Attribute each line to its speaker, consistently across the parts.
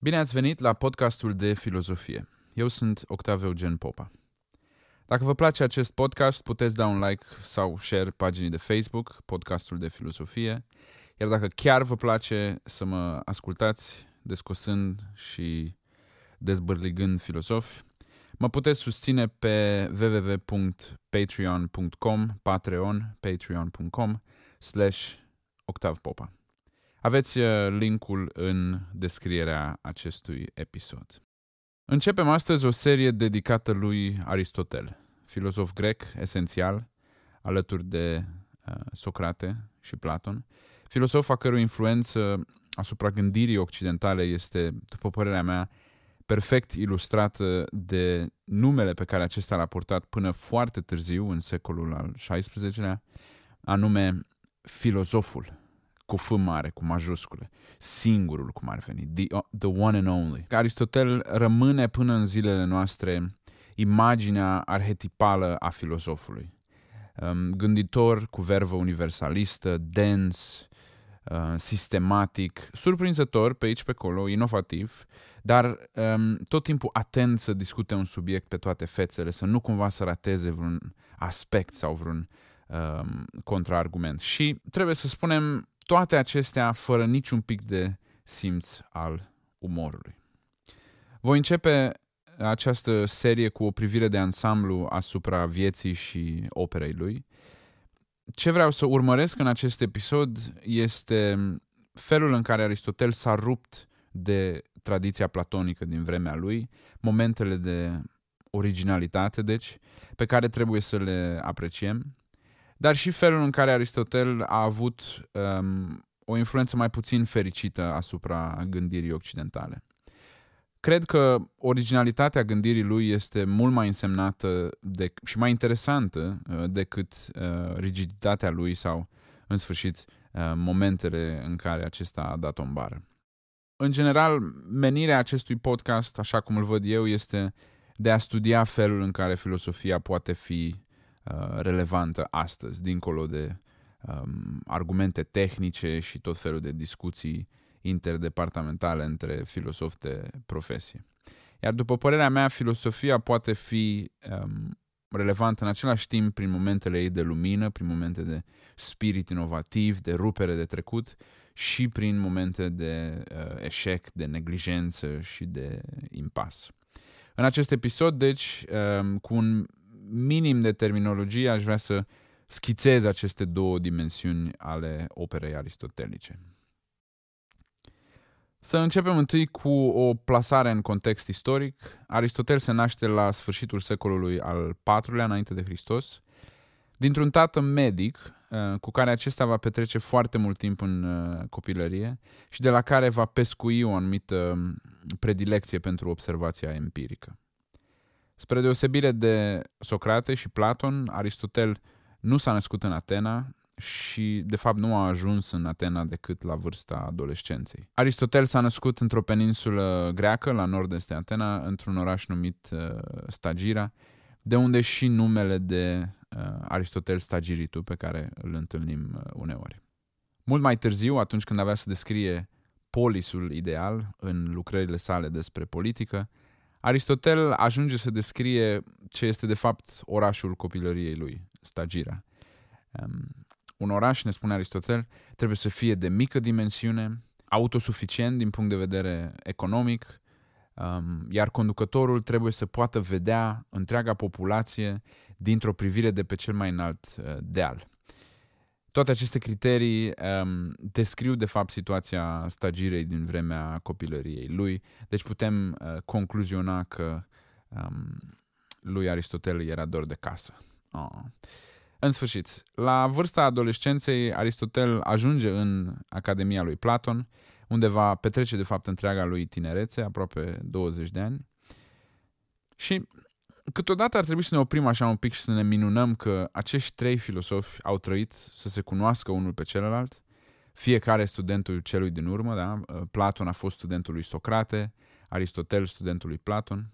Speaker 1: Bine ați venit la podcastul de filozofie. Eu sunt Octav Eugen Popa. Dacă vă place acest podcast, puteți da un like sau share paginii de Facebook, podcastul de filozofie. Iar dacă chiar vă place să mă ascultați descosând și dezbârligând filozofi, mă puteți susține pe www.patreon.com, patreon, patreon.com slash Octav Popa. Aveți uh, linkul în descrierea acestui episod. Începem astăzi o serie dedicată lui Aristotel, filozof grec esențial, alături de uh, Socrate și Platon, filosof a cărui influență asupra gândirii occidentale este, după părerea mea, perfect ilustrată de numele pe care acesta l-a purtat până foarte târziu, în secolul al XVI-lea, anume filozoful cu F mare, cu majuscule, singurul cum ar veni, the, uh, the one and only. Aristotel rămâne până în zilele noastre imaginea arhetipală a filozofului. Um, gânditor cu vervă universalistă, dens, uh, sistematic, surprinzător pe aici pe acolo, inovativ, dar um, tot timpul atent să discute un subiect pe toate fețele, să nu cumva să rateze vreun aspect sau vreun um, contraargument. Și trebuie să spunem toate acestea fără niciun pic de simț al umorului. Voi începe această serie cu o privire de ansamblu asupra vieții și operei lui. Ce vreau să urmăresc în acest episod este felul în care Aristotel s-a rupt de tradiția platonică din vremea lui, momentele de originalitate, deci, pe care trebuie să le apreciem, dar și felul în care Aristotel a avut um, o influență mai puțin fericită asupra gândirii occidentale. Cred că originalitatea gândirii lui este mult mai însemnată de, și mai interesantă uh, decât uh, rigiditatea lui sau, în sfârșit, uh, momentele în care acesta a dat o bară. În general, menirea acestui podcast, așa cum îl văd eu, este de a studia felul în care filosofia poate fi Uh, relevantă astăzi, dincolo de um, argumente tehnice și tot felul de discuții interdepartamentale între filosofi de profesie. Iar după părerea mea, filosofia poate fi um, relevantă în același timp prin momentele ei de lumină, prin momente de spirit inovativ, de rupere de trecut și prin momente de uh, eșec, de neglijență și de impas. În acest episod, deci, um, cu un minim de terminologie aș vrea să schițez aceste două dimensiuni ale operei aristotelice. Să începem întâi cu o plasare în context istoric. Aristotel se naște la sfârșitul secolului al IV-lea înainte de Hristos, dintr-un tată medic uh, cu care acesta va petrece foarte mult timp în uh, copilărie și de la care va pescui o anumită um, predilecție pentru observația empirică. Spre deosebire de Socrate și Platon, Aristotel nu s-a născut în Atena și, de fapt, nu a ajuns în Atena decât la vârsta adolescenței. Aristotel s-a născut într-o peninsulă greacă, la nord-est de Atena, într-un oraș numit uh, Stagira, de unde și numele de uh, Aristotel Stagiritu, pe care îl întâlnim uh, uneori. Mult mai târziu, atunci când avea să descrie polisul ideal în lucrările sale despre politică, Aristotel ajunge să descrie ce este de fapt orașul copilăriei lui, Stagira. Um, un oraș, ne spune Aristotel, trebuie să fie de mică dimensiune, autosuficient din punct de vedere economic, um, iar conducătorul trebuie să poată vedea întreaga populație dintr-o privire de pe cel mai înalt uh, deal. Toate aceste criterii um, descriu, de fapt, situația stagirei din vremea copilăriei lui. Deci putem uh, concluziona că um, lui Aristotel era dor de casă. Oh. În sfârșit, la vârsta adolescenței, Aristotel ajunge în Academia lui Platon, unde va petrece, de fapt, întreaga lui tinerețe, aproape 20 de ani. Și câteodată ar trebui să ne oprim așa un pic și să ne minunăm că acești trei filosofi au trăit să se cunoască unul pe celălalt, fiecare studentul celui din urmă, da? Platon a fost studentul lui Socrate, Aristotel studentul lui Platon.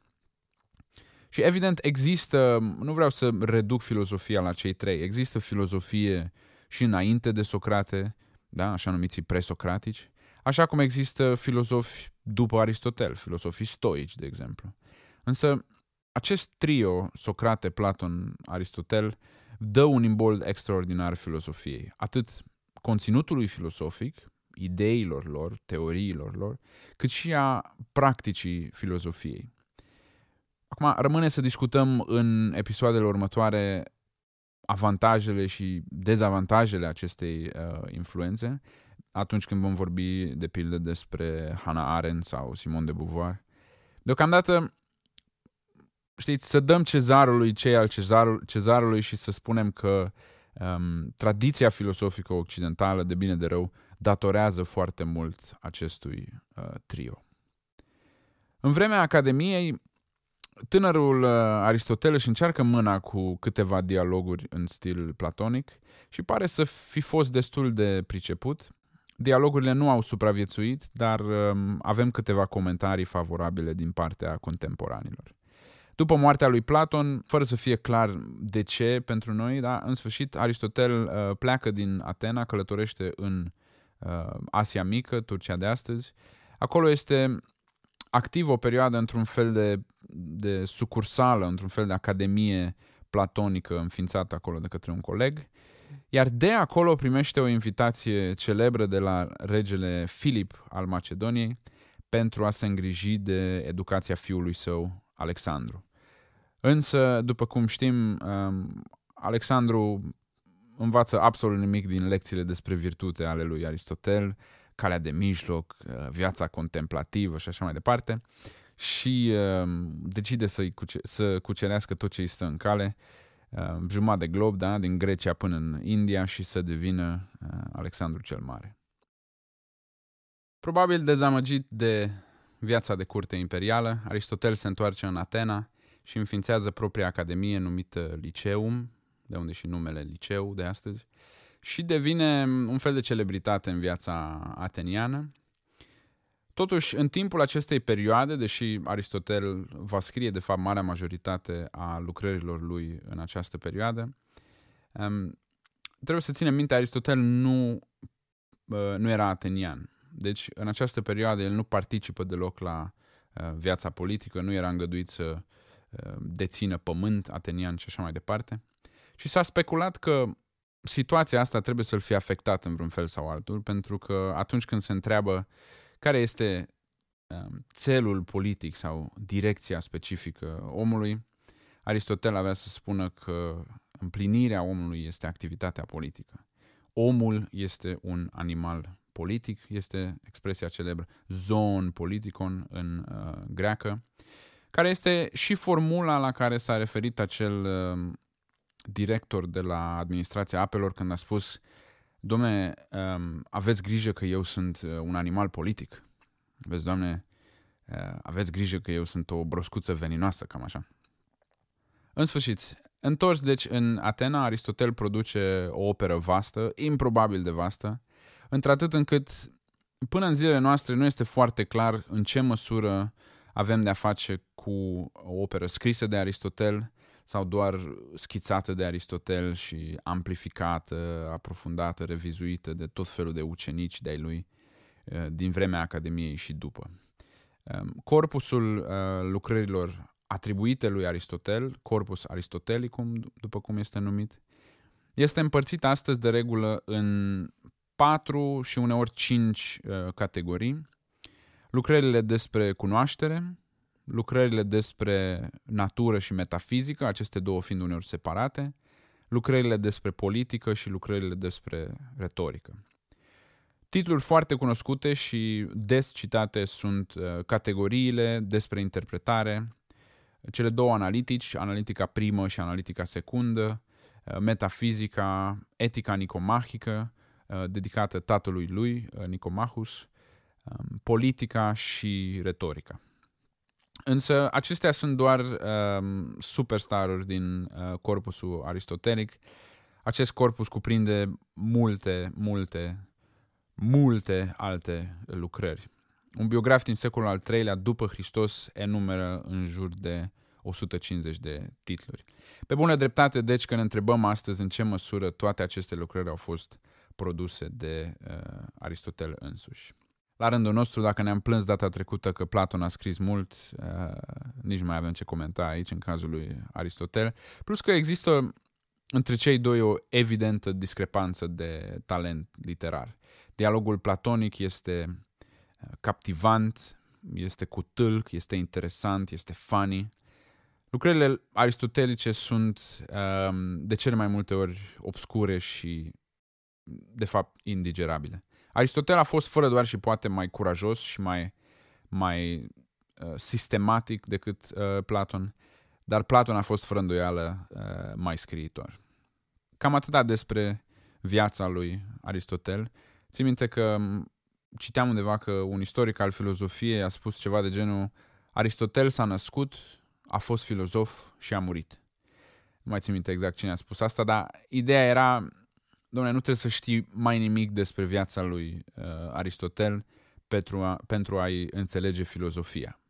Speaker 1: Și evident există, nu vreau să reduc filozofia la cei trei, există filozofie și înainte de Socrate, da? așa numiții presocratici, așa cum există filozofi după Aristotel, filozofii stoici, de exemplu. Însă acest trio, Socrate, Platon, Aristotel, dă un imbold extraordinar filosofiei, atât conținutului filosofic, ideilor lor, teoriilor lor, cât și a practicii filozofiei. Acum, rămâne să discutăm în episoadele următoare avantajele și dezavantajele acestei uh, influențe, atunci când vom vorbi, de pildă, despre Hannah Arendt sau Simone de Beauvoir. Deocamdată, știți, să dăm cezarului cei al cezarul, cezarului și să spunem că um, tradiția filosofică occidentală, de bine de rău, datorează foarte mult acestui uh, trio. În vremea Academiei, tânărul uh, Aristotel își încearcă mâna cu câteva dialoguri în stil platonic și pare să fi fost destul de priceput. Dialogurile nu au supraviețuit, dar um, avem câteva comentarii favorabile din partea contemporanilor. După moartea lui Platon, fără să fie clar de ce pentru noi, da, în sfârșit Aristotel uh, pleacă din Atena, călătorește în uh, Asia Mică, Turcia de astăzi. Acolo este activ o perioadă într-un fel de, de sucursală, într-un fel de academie platonică înființată acolo de către un coleg. Iar de acolo primește o invitație celebră de la regele Filip al Macedoniei pentru a se îngriji de educația fiului său Alexandru. Însă, după cum știm, um, Alexandru învață absolut nimic din lecțiile despre virtute ale lui Aristotel, calea de mijloc, uh, viața contemplativă și așa mai departe și um, decide să cuce- să cucerească tot ce îi stă în cale, um, jumătate de glob, da, din Grecia până în India și să devină uh, Alexandru cel Mare. Probabil dezamăgit de viața de curte imperială, Aristotel se întoarce în Atena și înființează propria academie numită Liceum, de unde și numele liceu de astăzi, și devine un fel de celebritate în viața ateniană. Totuși, în timpul acestei perioade, deși Aristotel va scrie, de fapt, marea majoritate a lucrărilor lui în această perioadă, trebuie să ținem minte, Aristotel nu, uh, nu era atenian. Deci, în această perioadă, el nu participă deloc la uh, viața politică, nu era îngăduit să uh, dețină pământ atenian și așa mai departe. Și s-a speculat că situația asta trebuie să-l fie afectat în vreun fel sau altul, pentru că atunci când se întreabă care este celul um, politic sau direcția specifică omului, Aristotel avea să spună că împlinirea omului este activitatea politică. Omul este un animal politic este expresia celebră, zon politicon în uh, greacă, care este și formula la care s-a referit acel uh, director de la administrația apelor când a spus Domne, uh, aveți grijă că eu sunt uh, un animal politic. Vezi, Doamne, uh, aveți grijă că eu sunt o broscuță veninoasă, cam așa. În sfârșit, întors deci în Atena, Aristotel produce o operă vastă, improbabil de vastă, uh, într-atât încât până în zilele noastre nu este foarte clar în ce măsură avem de-a face cu o operă scrisă de Aristotel sau doar schițată de Aristotel și amplificată, aprofundată, revizuită de tot felul de ucenici de-ai lui eh, din vremea Academiei și după. Ehm, corpusul eh, lucrărilor atribuite lui Aristotel, corpus aristotelicum, după cum este numit, este împărțit astăzi de regulă în 4 și uneori 5 uh, categorii. Lucrările despre cunoaștere, lucrările despre natură și metafizică, aceste două fiind uneori separate, lucrările despre politică și lucrările despre retorică. Titluri foarte cunoscute și des citate sunt uh, categoriile despre interpretare, cele două analitici, analitica primă și analitica secundă, uh, metafizica, etica nicomahică, Uh, dedicată tatălui lui, uh, Nicomachus, um, politica și retorica. Însă acestea sunt doar um, superstaruri din uh, corpusul aristotelic. Acest corpus cuprinde multe, multe, multe alte lucrări. Un biograf din secolul al III-lea după Hristos enumeră în jur de 150 de titluri. Pe bună dreptate, deci, când întrebăm astăzi în ce măsură toate aceste lucrări au fost uh, produse de uh, Aristotel însuși. La rândul nostru, dacă ne-am plâns data trecută că Platon a scris mult, uh, nici mai avem ce comenta aici în cazul lui Aristotel, plus că există între cei doi o evidentă discrepanță de talent literar. Dialogul platonic este uh, captivant, este cu tâlc, este interesant, este funny. Lucrările aristotelice sunt um, de cele mai multe ori obscure și de fapt, indigerabile. Aristotel a fost fără doar și poate mai curajos și mai, mai uh, sistematic decât uh, Platon, dar Platon a fost fără îndoială uh, mai scriitor. Cam atâta despre viața lui Aristotel. Țin minte că citeam undeva că un istoric al filozofiei a spus ceva de genul Aristotel s-a născut, a fost filozof și a murit. Nu mai țin minte exact cine a spus asta, dar ideea era domnule, nu trebuie să știi mai nimic despre viața lui uh, Aristotel pentru, a, pentru a-i înțelege filozofia.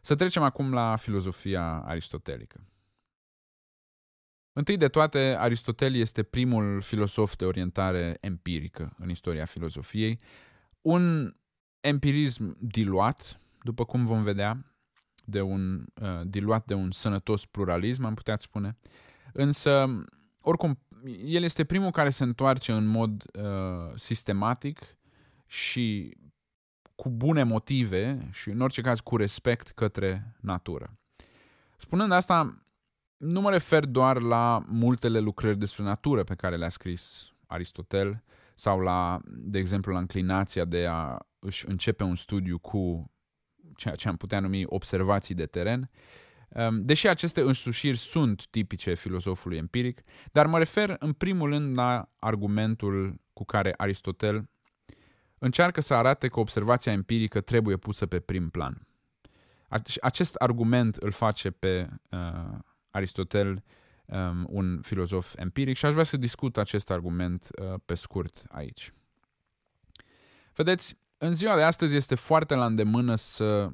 Speaker 1: Să trecem acum la filozofia aristotelică. Întâi de toate, Aristotel este primul filosof de orientare empirică în istoria filozofiei, un empirism diluat, după cum vom vedea, de un, uh, diluat de un sănătos pluralism, am putea spune, însă oricum el este primul care se întoarce în mod uh, sistematic și cu bune motive și în orice caz cu respect către natură. Spunând asta, nu mă refer doar la multele lucrări despre natură pe care le-a scris Aristotel sau la, de exemplu, la înclinația de a își începe un studiu cu ceea ce am putea numi observații de teren, uh, Ehm, deși aceste însușiri sunt tipice filozofului empiric, dar mă refer în primul rând la argumentul cu care Aristotel încearcă să arate că observația empirică trebuie pusă pe prim plan. Acest argument îl face pe uh, Aristotel um, un filozof empiric și aș vrea să discut acest argument uh, pe scurt aici. Vedeți, în ziua de astăzi este foarte la îndemână să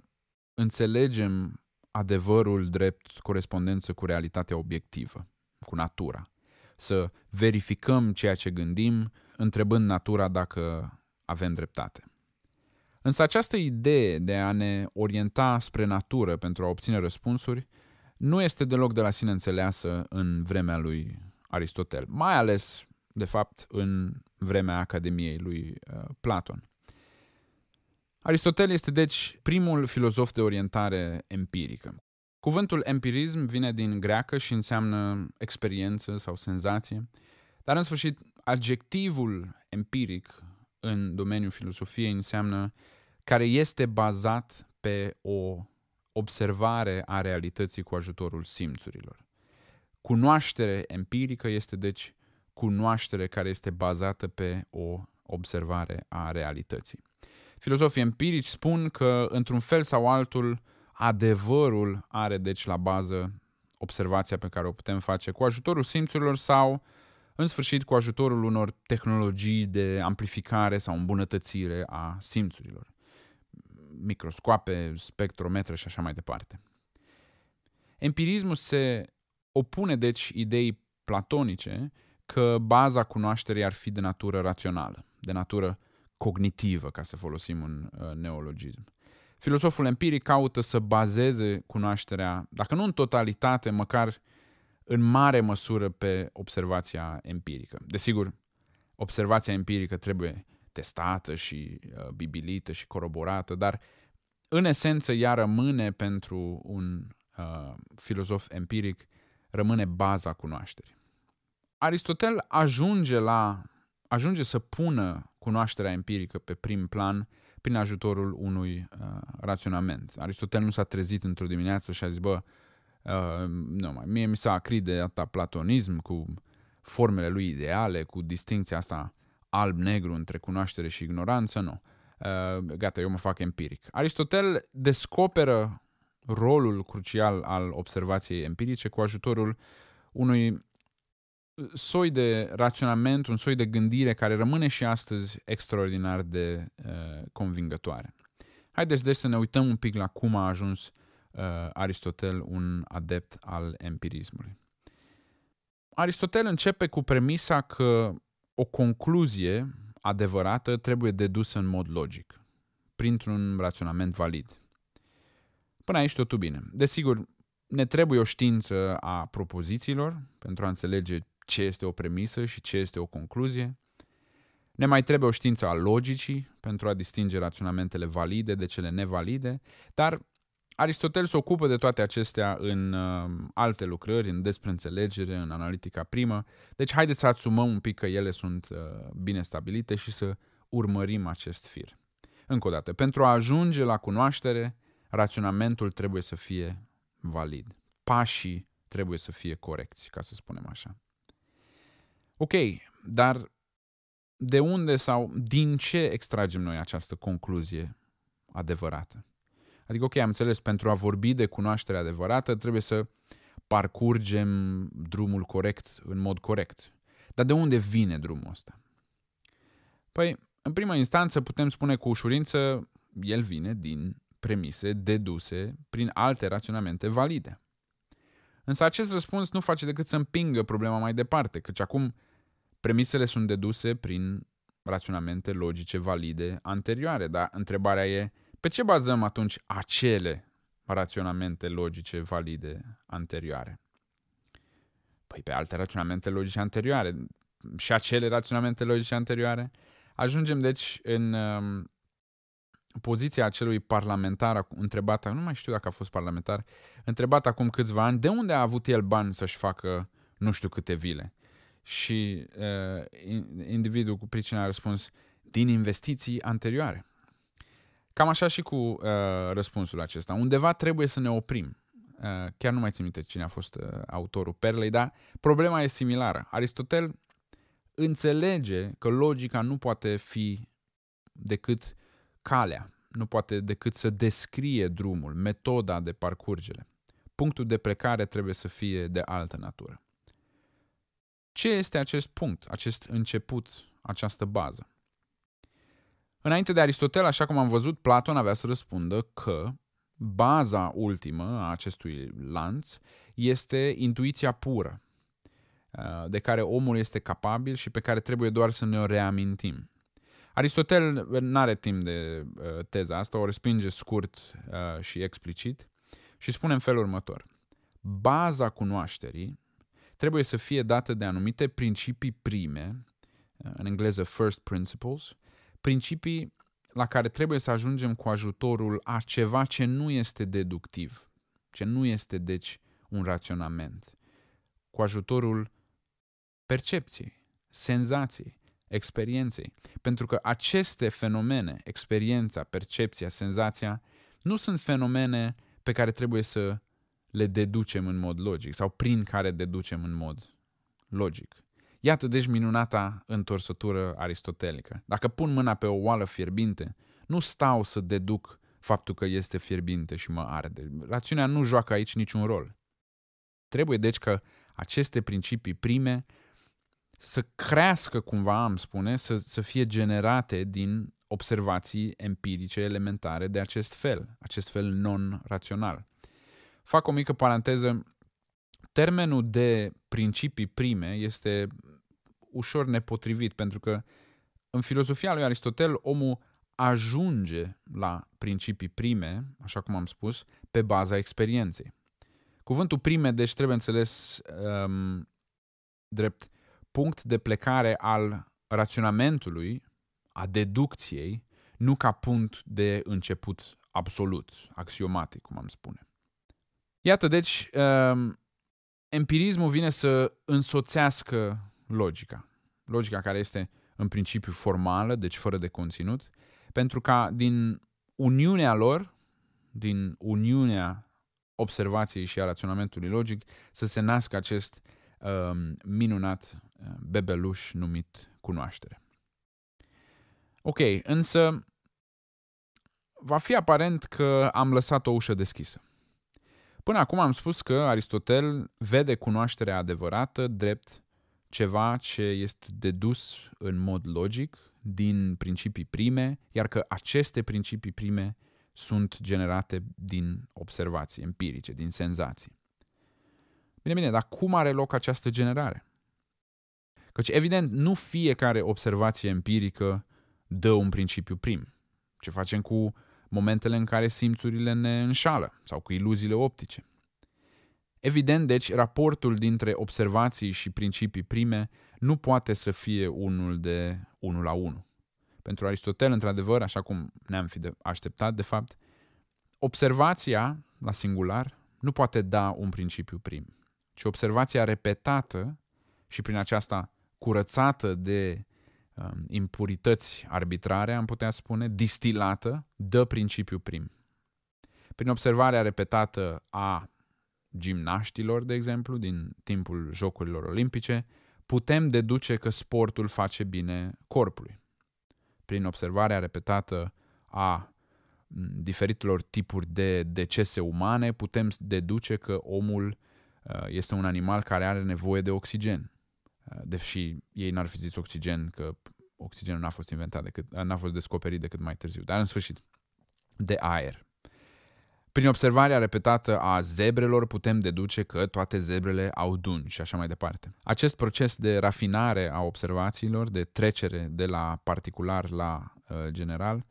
Speaker 1: înțelegem adevărul drept corespondență cu realitatea obiectivă, cu natura. Să verificăm ceea ce gândim, întrebând natura dacă avem dreptate. Însă această idee de a ne orienta spre natură pentru a obține răspunsuri nu este deloc de la sine înțeleasă în vremea lui Aristotel, mai ales, de fapt, în vremea Academiei lui uh, Platon. Aristotel este deci primul filozof de orientare empirică. Cuvântul empirism vine din greacă și înseamnă experiență sau senzație, dar în sfârșit adjectivul empiric în domeniul filosofiei înseamnă care este bazat pe o observare a realității cu ajutorul simțurilor. Cunoaștere empirică este deci cunoaștere care este bazată pe o observare a realității. Filozofii empirici spun că, într-un fel sau altul, adevărul are deci la bază observația pe care o putem face cu ajutorul simțurilor sau, în sfârșit, cu ajutorul unor tehnologii de amplificare sau îmbunătățire a simțurilor. Microscoape, spectrometre și așa mai departe. Empirismul se opune deci ideii platonice că baza cunoașterii ar fi de natură rațională, de natură cognitivă, ca să folosim un uh, neologism. Filosoful empiric caută să bazeze cunoașterea, dacă nu în totalitate, măcar în mare măsură pe observația empirică. Desigur, observația empirică trebuie testată și uh, bibilită și coroborată, dar în esență ea rămâne pentru un uh, filozof empiric, rămâne baza cunoașterii. Aristotel ajunge la ajunge să pună cunoașterea empirică pe prim plan prin ajutorul unui uh, raționament. Aristotel nu s-a trezit într-o dimineață și a zis, bă, uh, nu mai, mie mi s-a acrit de atâta platonism cu formele lui ideale, cu distinția asta alb-negru între cunoaștere și ignoranță, nu. Uh, gata, eu mă fac empiric. Aristotel descoperă rolul crucial al observației empirice cu ajutorul unui soi de raționament, un soi de gândire care rămâne și astăzi extraordinar de uh, convingătoare. Haideți deci să ne uităm un pic la cum a ajuns uh, Aristotel un adept al empirismului. Aristotel începe cu premisa că o concluzie adevărată trebuie dedusă în mod logic, printr-un raționament valid. Până aici totul bine. Desigur, ne trebuie o știință a propozițiilor pentru a înțelege ce este o premisă și ce este o concluzie. Ne mai trebuie o știință a logicii pentru a distinge raționamentele valide de cele nevalide, dar Aristotel se ocupă de toate acestea în uh, alte lucrări, în despre înțelegere, în analitica primă, deci haideți să asumăm un pic că ele sunt uh, bine stabilite și să urmărim acest fir. Încă o dată, pentru a ajunge la cunoaștere, raționamentul trebuie să fie valid. Pașii trebuie să fie corecți, ca să spunem așa. Ok, dar de unde sau din ce extragem noi această concluzie adevărată? Adică, ok, am înțeles, pentru a vorbi de cunoaștere adevărată trebuie să parcurgem drumul corect în mod corect. Dar de unde vine drumul ăsta? Păi, în prima instanță putem spune cu ușurință, el vine din premise deduse prin alte raționamente valide. Însă acest răspuns nu face decât să împingă problema mai departe, căci acum Premisele sunt deduse prin raționamente logice valide anterioare, dar întrebarea e pe ce bazăm atunci acele raționamente logice valide anterioare? Păi pe alte raționamente logice anterioare și acele raționamente logice anterioare. Ajungem deci în um, poziția acelui parlamentar întrebat, nu mai știu dacă a fost parlamentar, întrebat acum câțiva ani, de unde a avut el bani să-și facă nu știu câte vile și uh, individul cu pricina a răspuns din investiții anterioare. Cam așa și cu uh, răspunsul acesta. Undeva trebuie să ne oprim. Uh, chiar nu mai țin minte cine a fost uh, autorul Perlei, dar problema e similară. Aristotel înțelege că logica nu poate fi decât calea, nu poate decât să descrie drumul, metoda de parcurgere. Punctul de plecare trebuie să fie de altă natură. Ce este acest punct, acest început, această bază? Înainte de Aristotel, așa cum am văzut, Platon avea să răspundă că baza ultimă a acestui lanț este intuiția pură, uh, de care omul este capabil și pe care trebuie doar să ne o reamintim. Aristotel nu are timp de uh, teza asta, o respinge scurt uh, și explicit și spune în felul următor. Baza cunoașterii trebuie să fie dată de anumite principii prime, în engleză first principles, principii la care trebuie să ajungem cu ajutorul a ceva ce nu este deductiv, ce nu este deci un raționament, cu ajutorul percepției, senzației, experienței. Pentru că aceste fenomene, experiența, percepția, senzația, nu sunt fenomene pe care trebuie să le deducem în mod logic sau prin care deducem în mod logic. Iată deci minunata întorsătură aristotelică. Dacă pun mâna pe o oală fierbinte, nu stau să deduc faptul că este fierbinte și mă arde. Rațiunea nu joacă aici niciun rol. Trebuie deci că aceste principii prime să crească cumva, am spune, să, să fie generate din observații empirice elementare de acest fel, acest fel non-rațional. Fac o mică paranteză. Termenul de principii prime este ușor nepotrivit, pentru că în filozofia lui Aristotel, omul ajunge la principii prime, așa cum am spus, pe baza experienței. Cuvântul prime, deci, trebuie înțeles um, drept punct de plecare al raționamentului, a deducției, nu ca punct de început absolut, axiomatic, cum am spune. Iată, deci, um, empirismul vine să însoțească logica. Logica care este în principiu formală, deci fără de conținut, pentru ca din uniunea lor, din uniunea observației și a raționamentului logic, să se nască acest um, minunat uh, bebeluș numit cunoaștere. Ok, însă va fi aparent că am lăsat o ușă deschisă. Până acum am spus că Aristotel vede cunoașterea adevărată drept ceva ce este dedus în mod logic din principii prime, iar că aceste principii prime sunt generate din observații empirice, din senzații. Bine, bine, dar cum are loc această generare? Căci, evident, nu fiecare observație empirică dă un principiu prim. Ce facem cu momentele în care simțurile ne înșală sau cu iluziile optice. Evident, deci, raportul dintre observații și principii prime nu poate să fie unul de unul la unul. Pentru Aristotel, într-adevăr, așa cum ne-am fi așteptat, de fapt, observația, la singular, nu poate da un principiu prim, ci observația repetată și prin aceasta curățată de Um, impurități arbitrare, am putea spune, distilată, dă principiu prim. Prin observarea repetată a gimnaștilor, de exemplu, din timpul Jocurilor Olimpice, putem deduce că sportul face bine corpului. Prin observarea repetată a diferitelor tipuri de decese umane, putem deduce că omul uh, este un animal care are nevoie de oxigen. Uh, deși ei n-ar fi zis oxigen, că oxigenul n-a fost inventat decât, uh, n-a fost descoperit decât mai târziu, dar în sfârșit, de aer. Prin observarea repetată a zebrelor putem deduce că toate zebrele au duni și așa mai departe. Acest proces de rafinare a observațiilor, de trecere de la particular la uh, general,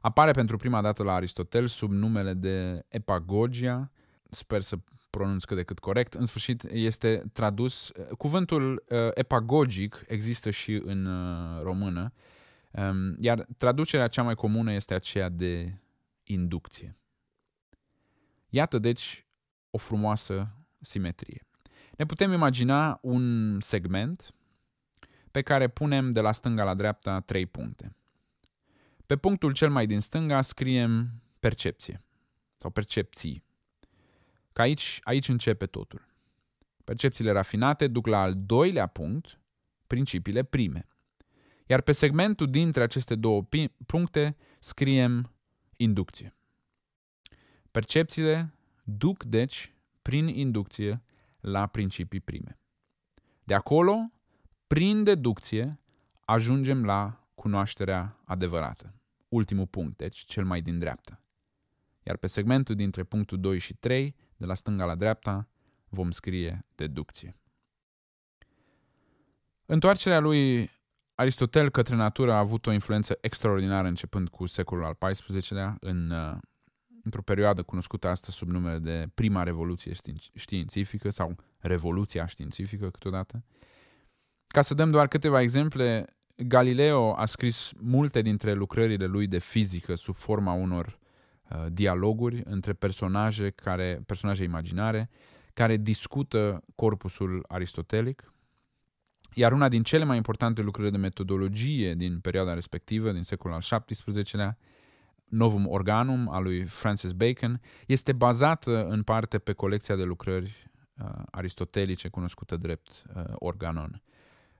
Speaker 1: apare pentru prima dată la Aristotel sub numele de epagogia, sper să pronunț cât de cât corect. În sfârșit, este tradus. Eh, cuvântul uh, epagogic există și în uh, română, um, iar traducerea cea mai comună este aceea de inducție. Iată, deci, o frumoasă simetrie. Ne putem imagina un segment pe care punem de la stânga la dreapta trei puncte. Pe punctul cel mai din stânga scriem percepție sau percepții, Că aici, aici începe totul. Percepțiile rafinate duc la al doilea punct, principiile prime. Iar pe segmentul dintre aceste două puncte scriem inducție. Percepțiile duc, deci, prin inducție la principii prime. De acolo, prin deducție, ajungem la cunoașterea adevărată. Ultimul punct, deci cel mai din dreapta. Iar pe segmentul dintre punctul 2 și 3 de la stânga la dreapta, vom scrie deducție. Întoarcerea lui Aristotel către natură a avut o influență extraordinară începând cu secolul al XIV-lea, în, uh, într-o perioadă cunoscută astăzi sub numele de Prima Revoluție Științifică sau Revoluția Științifică câteodată. Ca să dăm doar câteva exemple, Galileo a scris multe dintre lucrările lui de fizică sub forma unor Uh, dialoguri între personaje, care, personaje imaginare care discută corpusul aristotelic, iar una din cele mai importante lucruri de metodologie din perioada respectivă, din secolul al XVII-lea, Novum Organum al lui Francis Bacon, este bazată în parte pe colecția de lucrări uh, aristotelice cunoscută drept uh, organon,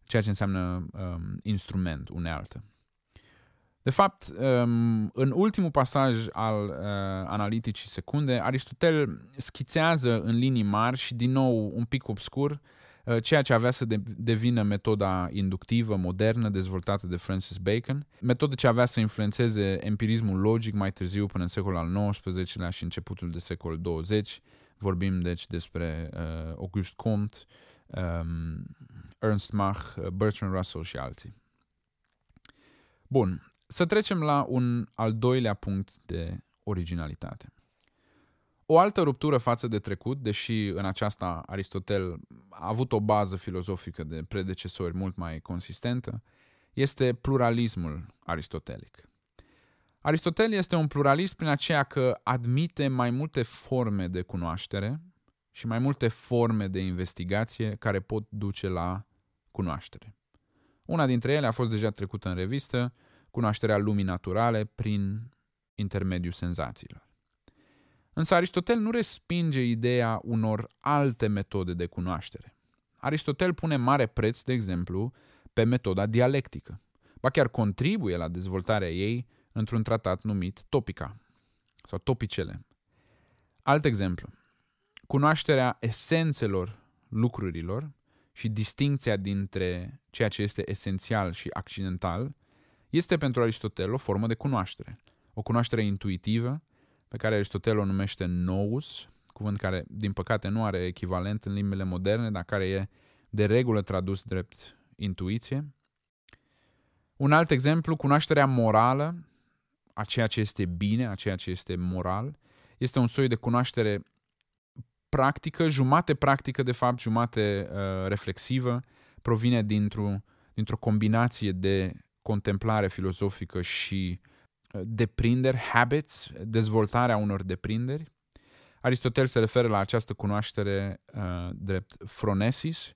Speaker 1: ceea ce înseamnă um, instrument, unealtă. De fapt, um, în ultimul pasaj al uh, analiticii secunde, Aristotel schițează în linii mari și din nou un pic obscur uh, ceea ce avea să devină metoda inductivă modernă dezvoltată de Francis Bacon, metodă ce avea să influențeze empirismul logic mai târziu până în secolul al XIX-lea și începutul de secolul 20. Vorbim deci despre August uh, Auguste Comte, um, Ernst Mach, Bertrand Russell și alții. Bun, să trecem la un al doilea punct de originalitate. O altă ruptură față de trecut, deși în aceasta Aristotel a avut o bază filozofică de predecesori mult mai consistentă, este pluralismul aristotelic. Aristotel este un pluralist prin aceea că admite mai multe forme de cunoaștere și mai multe forme de investigație care pot duce la cunoaștere. Una dintre ele a fost deja trecută în revistă, cunoașterea lumii naturale prin intermediul senzațiilor. Însă Aristotel nu respinge ideea unor alte metode de cunoaștere. Aristotel pune mare preț, de exemplu, pe metoda dialectică, ba chiar contribuie la dezvoltarea ei într-un tratat numit Topica sau Topicele. Alt exemplu, cunoașterea esențelor lucrurilor și distinția dintre ceea ce este esențial și accidental este pentru Aristotel o formă de cunoaștere, o cunoaștere intuitivă, pe care Aristotel o numește nous, cuvânt care, din păcate, nu are echivalent în limbile moderne, dar care e de regulă tradus drept intuiție. Un alt exemplu, cunoașterea morală, a ceea ce este bine, a ceea ce este moral, este un soi de cunoaștere practică, jumate practică, de fapt, jumate uh, reflexivă, provine dintr-o, dintr-o combinație de contemplare filozofică și uh, deprinderi, habits, dezvoltarea unor deprinderi. Aristotel se referă la această cunoaștere uh, drept fronesis,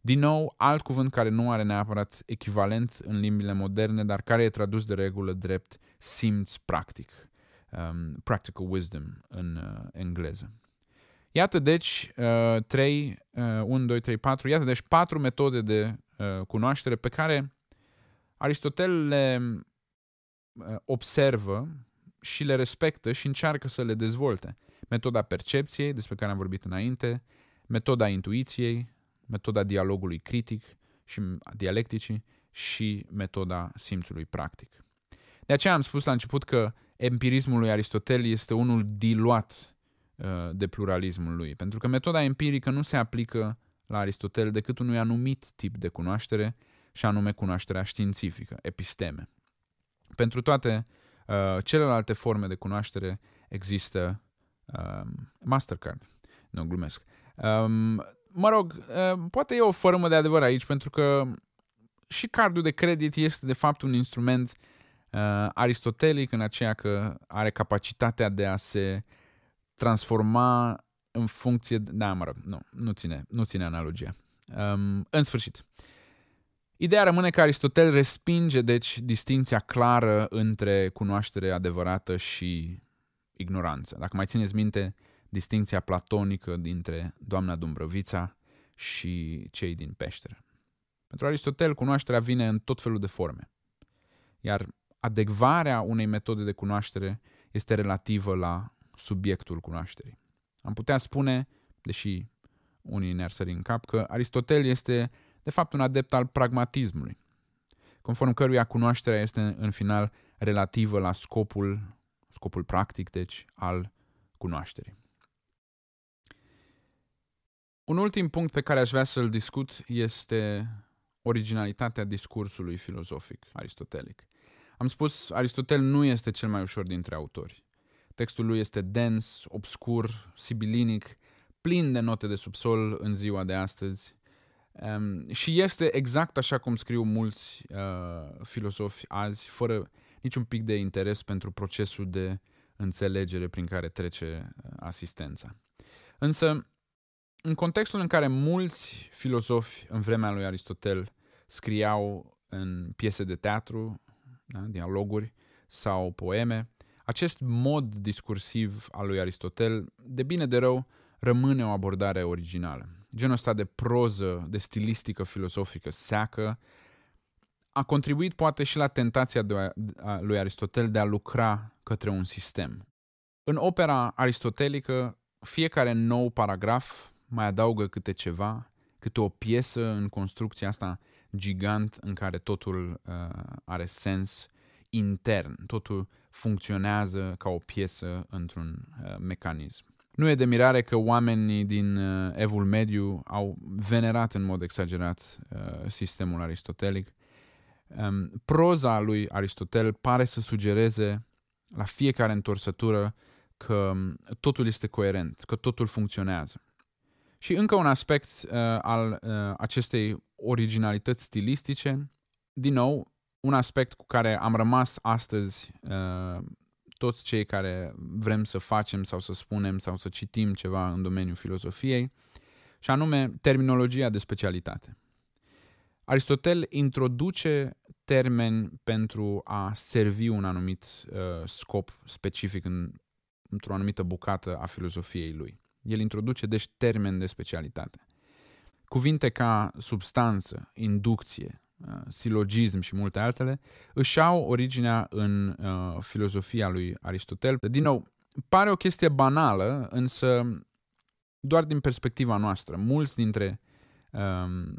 Speaker 1: din nou, alt cuvânt care nu are neapărat echivalent în limbile moderne, dar care e tradus de regulă drept simț practic, um, practical wisdom în uh, engleză. Iată deci uh, 3, uh, 1, 2, 3, 4, iată deci patru metode de uh, cunoaștere pe care Aristotel le uh, observă și le respectă și încearcă să le dezvolte. Metoda percepției, despre care am vorbit înainte, metoda intuiției, metoda dialogului critic și dialecticii și metoda simțului practic. De aceea am spus la început că empirismul lui Aristotel este unul diluat uh, de pluralismul lui, pentru că metoda empirică nu se aplică la Aristotel decât unui anumit tip de cunoaștere și anume cunoașterea științifică, episteme. Pentru toate uh, celelalte forme de cunoaștere există uh, Mastercard. Nu, glumesc. Um, mă rog, uh, poate e o formă de adevăr aici, pentru că și cardul de credit este de fapt un instrument uh, aristotelic în aceea că are capacitatea de a se transforma în funcție... De... Da, mă rog, nu, nu ține, nu ține analogia. Um, în sfârșit, uh, Ideea rămâne că Aristotel respinge, deci, distinția clară între cunoaștere adevărată și ignoranță. Dacă mai țineți minte, distinția platonică dintre doamna Dumbrăvița și cei din peșteră. Pentru Aristotel, cunoașterea vine în tot felul de forme, iar adecvarea unei metode de cunoaștere este relativă la subiectul cunoașterii. Am putea spune, deși unii ne-ar sări în cap, că Aristotel este de fapt un adept al pragmatismului, conform căruia cunoașterea este în final relativă la scopul, scopul practic, deci, al cunoașterii. Un ultim punct pe care aș vrea să-l discut este originalitatea discursului filozofic aristotelic. Am spus, Aristotel nu este cel mai ușor dintre autori. Textul lui este dens, obscur, sibilinic, plin de note de subsol în ziua de astăzi, Um, și este exact așa cum scriu mulți uh, filozofi azi, fără niciun pic de interes pentru procesul de înțelegere prin care trece uh, asistența. Însă, în contextul în care mulți filozofi în vremea lui Aristotel scriau în piese de teatru, da, dialoguri sau poeme, acest mod discursiv al lui Aristotel, de bine de rău, rămâne o abordare originală genul ăsta de proză, de stilistică filosofică seacă, a contribuit poate și la tentația de a, a lui Aristotel de a lucra către un sistem. În opera aristotelică, fiecare nou paragraf mai adaugă câte ceva, câte o piesă în construcția asta gigant în care totul uh, are sens intern, totul funcționează ca o piesă într-un uh, mecanism. Nu e de mirare că oamenii din uh, Evul Mediu au venerat în mod exagerat uh, sistemul aristotelic. Um, proza lui Aristotel pare să sugereze la fiecare întorsătură că um, totul este coerent, că totul funcționează. Și încă un aspect uh, al acestei originalități stilistice, din nou, un aspect cu care am rămas astăzi toți cei care vrem să facem sau să spunem sau să citim ceva în domeniul filozofiei, și anume terminologia de specialitate. Aristotel introduce termeni pentru a servi un anumit uh, scop specific în, într-o anumită bucată a filozofiei lui. El introduce deci termeni de specialitate. Cuvinte ca substanță, inducție, Uh, silogism și multe altele, își au originea în uh, filozofia lui Aristotel. Din nou, pare o chestie banală, însă doar din perspectiva noastră. Mulți dintre um,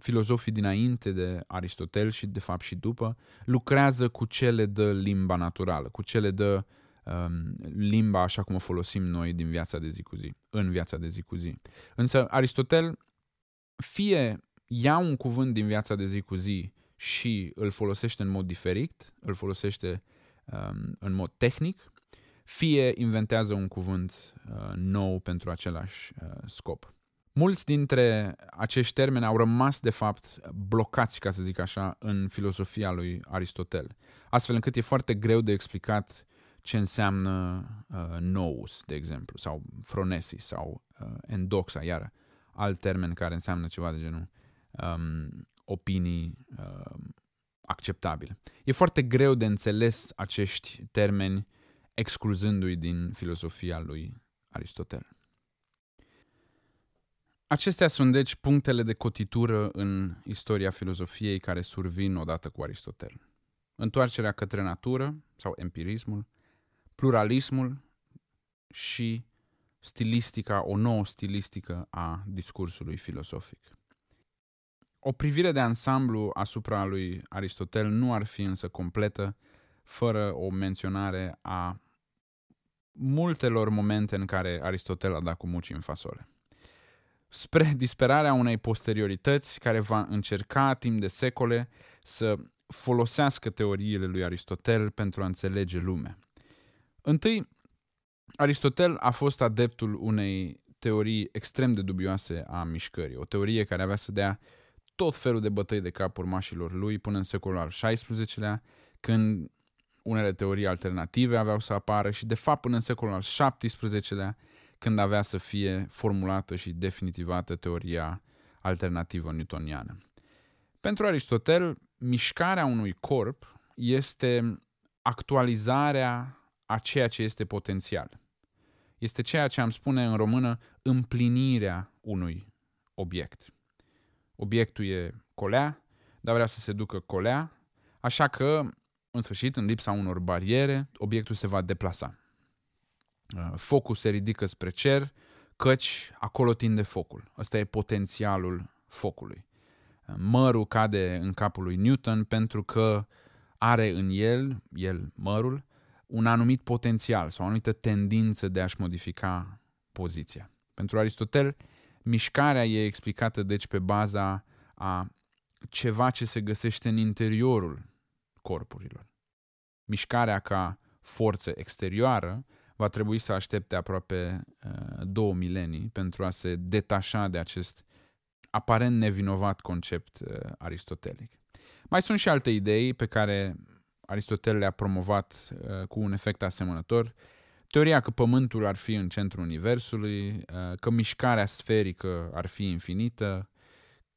Speaker 1: filozofii dinainte de Aristotel și de fapt și după lucrează cu cele de limba naturală, cu cele de um, limba așa cum o folosim noi din viața de zi cu zi, în viața de zi cu zi. Însă Aristotel fie ia un cuvânt din viața de zi cu zi și îl folosește în mod diferit, îl folosește um, în mod tehnic, fie inventează un cuvânt uh, nou pentru același uh, scop. Mulți dintre acești termeni au rămas, de fapt, blocați, ca să zic așa, în filosofia lui Aristotel, astfel încât e foarte greu de explicat ce înseamnă uh, nous, de exemplu, sau fronesis, sau uh, endoxa, iar alt termen care înseamnă ceva de genul uh, um, opinii um, acceptabile. E foarte greu de înțeles acești termeni excluzându-i din filosofia lui Aristotel. Acestea sunt deci punctele de cotitură în istoria filozofiei care survin odată cu Aristotel. Întoarcerea către natură sau empirismul, pluralismul și stilistica, o nouă stilistică a discursului filosofic. O privire de ansamblu asupra lui Aristotel nu ar fi însă completă fără o menționare a multelor momente în care Aristotel a dat cu muci în fasole. Spre disperarea unei posteriorități care va încerca timp de secole să folosească teoriile lui Aristotel pentru a înțelege lumea. Întâi, Aristotel a fost adeptul unei teorii extrem de dubioase a mișcării, o teorie care avea să dea uh, tot felul de bătăi de cap urmașilor lui până în secolul al XVI-lea, când unele teorii alternative aveau să apară și de fapt până în secolul al XVII-lea, când avea să fie formulată și definitivată teoria alternativă newtoniană. Pentru Aristotel, mișcarea unui corp este actualizarea a ceea ce este potențial. Este ceea ce am spune în română împlinirea unui obiect obiectul e colea, dar vrea să se ducă colea, așa că, în sfârșit, în lipsa unor bariere, obiectul se va deplasa. Uh, focul se ridică spre cer, căci acolo tinde focul. Ăsta e potențialul focului. Uh, mărul cade în capul lui Newton pentru că are în el, el mărul, un anumit potențial sau o anumită tendință de a-și modifica poziția. Pentru Aristotel, Mișcarea e explicată deci pe baza a ceva ce se găsește în interiorul corpurilor. Mișcarea ca forță exterioară va trebui să aștepte aproape uh, două milenii pentru a se detașa de acest aparent nevinovat concept uh, aristotelic. Mai sunt și alte idei pe care Aristotel le-a promovat uh, cu un efect asemănător, Teoria că Pământul ar fi în centrul Universului, uh, că mișcarea sferică ar fi infinită,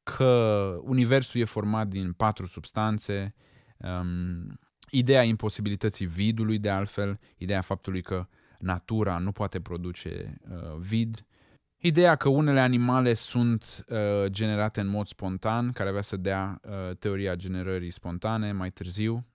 Speaker 1: că Universul e format din patru substanțe, um, ideea imposibilității vidului, de altfel, ideea faptului că natura nu poate produce uh, vid, Ideea că unele animale sunt uh, generate în mod spontan, care avea să dea uh, teoria generării spontane mai târziu,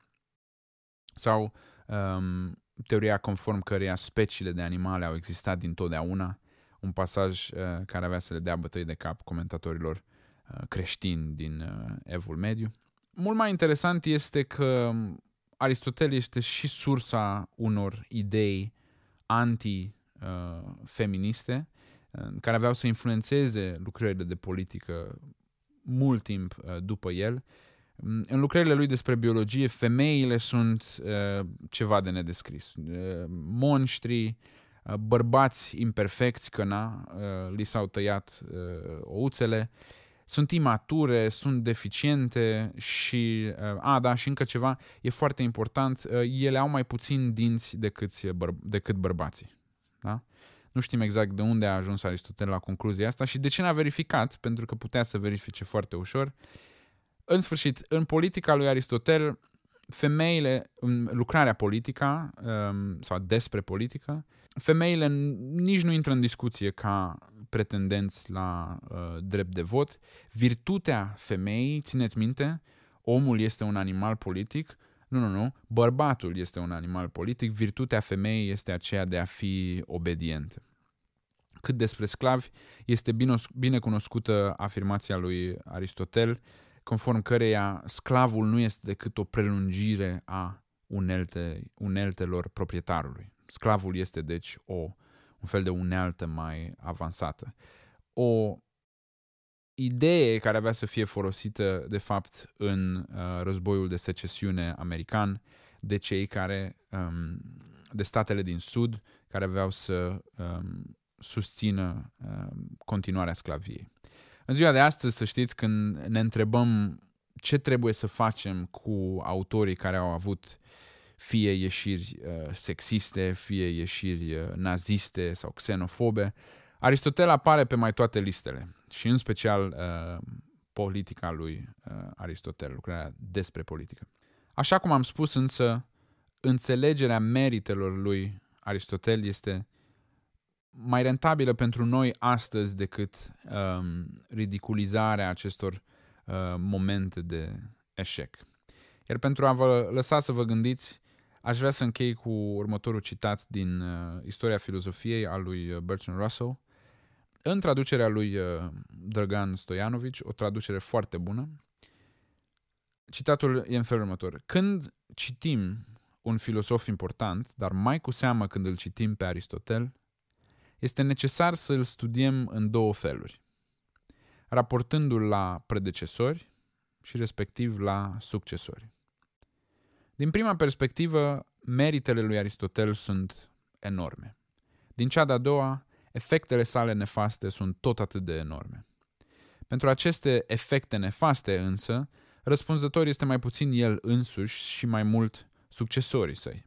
Speaker 1: sau um, teoria conform căreia speciile de animale au existat dintotdeauna, un pasaj uh, care avea să le dea bătăi de cap comentatorilor uh, creștini din uh, Evul Mediu. Mult mai interesant este că um, Aristotel este și sursa unor idei anti-feministe uh, uh, care aveau să influențeze lucrările de politică mult timp uh, după el Mm, în lucrările lui despre biologie, femeile sunt uh, ceva de nedescris. Uh, monștri, uh, bărbați imperfecți, că na, uh, li s-au tăiat uh, ouțele, sunt imature, sunt deficiente și, uh, a, da, și încă ceva, e foarte important, uh, ele au mai puțin dinți decât, băr- decât bărbații. Da? Nu știm exact de unde a ajuns Aristotel la concluzia asta și de ce n-a verificat, pentru că putea să verifice foarte ușor. Uh, în sfârșit, în politica lui Aristotel, femeile, în lucrarea politica um, sau despre politică, femeile nici nu intră în discuție ca pretendenți la uh, drept de vot. Virtutea femeii, țineți minte, omul este un animal politic, nu, nu, nu, bărbatul este un animal politic, virtutea femeii este aceea de a fi obedientă. Cât despre sclavi, este bine, bine cunoscută afirmația lui Aristotel, uh, conform căreia sclavul nu este decât o prelungire a unelte, uneltelor proprietarului. Sclavul este deci o, un fel de unealtă mai avansată. O idee care avea să fie folosită de fapt în uh, războiul de secesiune american de cei care um, de statele din sud care aveau să um, susțină um, continuarea sclaviei. În ziua de astăzi, să știți, când ne întrebăm ce trebuie să facem cu autorii care au avut fie ieșiri uh, sexiste, fie ieșiri uh, naziste sau xenofobe, Aristotel apare pe mai toate listele și în special uh, politica lui uh, Aristotel, lucrarea despre politică. Așa cum am spus însă, înțelegerea meritelor lui Aristotel este mai rentabilă pentru noi astăzi decât um, ridiculizarea acestor uh, momente de eșec. Iar pentru a vă lăsa să vă gândiți, aș vrea să închei cu următorul citat din uh, Istoria filozofiei al lui uh, Bertrand Russell, în traducerea lui uh, Dragan Stojanovic, o traducere foarte bună. Citatul e în felul următor. Când citim un filosof important, dar mai cu seamă când îl citim pe Aristotel, este necesar să îl studiem în două feluri, raportându-l la predecesori și respectiv la succesori. Din prima perspectivă, meritele lui Aristotel sunt enorme. Din cea de-a doua, efectele sale nefaste sunt tot atât de enorme. Pentru aceste efecte nefaste însă, răspunzător este mai puțin el însuși și mai mult succesorii săi.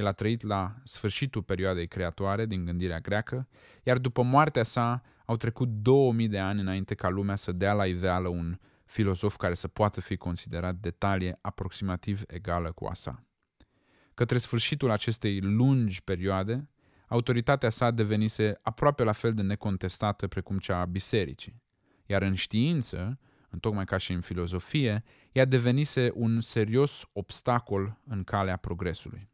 Speaker 1: El a trăit la sfârșitul perioadei creatoare din gândirea greacă, iar după moartea sa au trecut 2000 de ani înainte ca lumea să dea la iveală un filozof care să poată fi considerat de talie aproximativ egală cu a sa. Către sfârșitul acestei lungi perioade, autoritatea sa devenise aproape la fel de necontestată precum cea a bisericii, iar în știință, în tocmai ca și în filozofie, ea devenise un serios obstacol în calea progresului.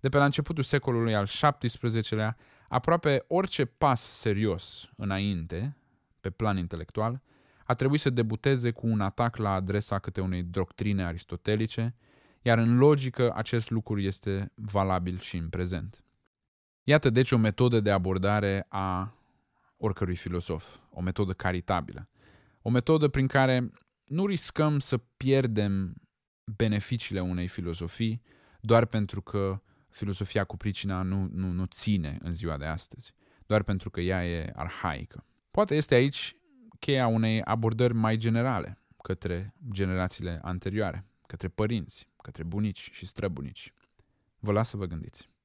Speaker 1: De pe la începutul secolului al XVII-lea, aproape orice pas serios înainte, pe plan intelectual, a trebuit să debuteze cu un atac la adresa câte unei doctrine aristotelice, iar în logică acest lucru este valabil și în prezent. Iată deci o metodă de abordare a oricărui filosof, o metodă caritabilă, o metodă prin care nu riscăm să pierdem beneficiile unei filozofii doar pentru că filosofia cu pricina nu, nu, nu ține în ziua de astăzi, doar pentru că ea e arhaică. Poate este aici cheia unei abordări mai generale către generațiile anterioare, către părinți, către bunici și străbunici. Vă las să vă gândiți.